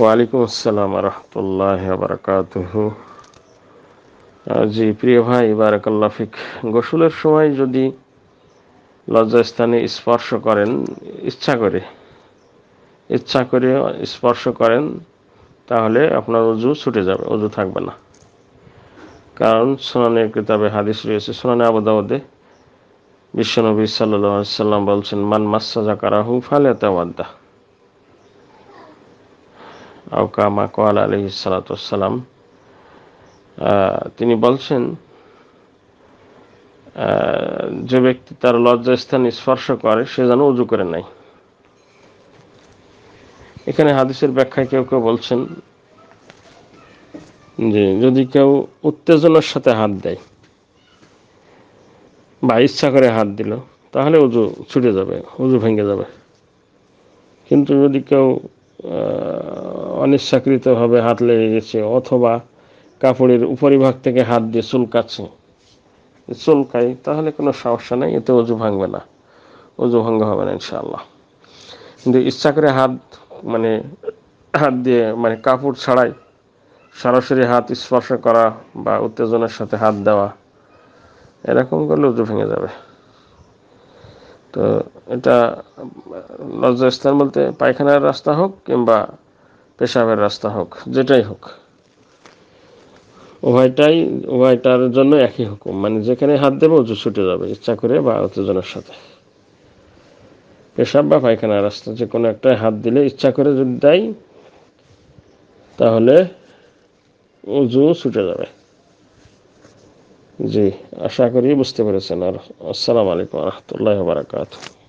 ওয়ালাইকুম আসসালাম রহমতুল্লাহ বারকাত জি প্রিয় ভাই বারাকাল্লাফিক গোসলের সময় যদি লজ্জাস্থানে স্পর্শ করেন ইচ্ছা করে ইচ্ছা করে স্পর্শ করেন তাহলে আপনার অজু ছুটে যাবে অজু থাকবে না কারণ সোনানের কিতাবে হাদিস রয়েছে সোনানে আবদাবদে বিশ্বনবী সাল্লাম বলছেন মান মাসা জাকারাহু ফালে তাওয়াদ্দা আউকামা কোয়াল আলহি সালাতাম তিনি বলছেন যে ব্যক্তি তার লজ্জাস্থান স্পর্শ করে সে যেন উজু করে নাই এখানে হাদিসের ব্যাখ্যায় কেউ কেউ বলছেন যে যদি কেউ উত্তেজনার সাথে হাত দেয় বা ইচ্ছা করে হাত দিল তাহলে উজু ছুটে যাবে উজু ভেঙে যাবে কিন্তু যদি কেউ অনিচ্ছাকৃতভাবে হাত লেগে গেছে অথবা কাপড়ের উপরিভাগ থেকে হাত দিয়ে চুলকাচ্ছে চুলকাই তাহলে কোনো সমস্যা নেই এতে অজু ভাঙবে না অজু ভাঙ্গ হবে না ইনশাআল্লাহ কিন্তু ইচ্ছা করে হাত মানে হাত দিয়ে মানে কাপড় ছাড়াই সরাসরি হাত স্পর্শ করা বা উত্তেজনার সাথে হাত দেওয়া এরকম করলে উজু ভেঙে যাবে তো এটা লজ্জাস্থান বলতে পায়খানার রাস্তা হোক কিংবা পেশাবের রাস্তা হোক যেটাই হোক উভয়টাই উভয়টার জন্য একই হুকুম মানে যেখানে হাত দেবে উঁচু ছুটে যাবে ইচ্ছা করে বা উত্তেজনার সাথে পেশাব বা পায়খানার রাস্তা যে কোনো একটা হাত দিলে ইচ্ছা করে যদি দেয় তাহলে উজু ছুটে যাবে জি আশা করি বুঝতে পেরেছেন আর আসসালামু আলাইকুম রহমতুল্লাহ বারাকাতু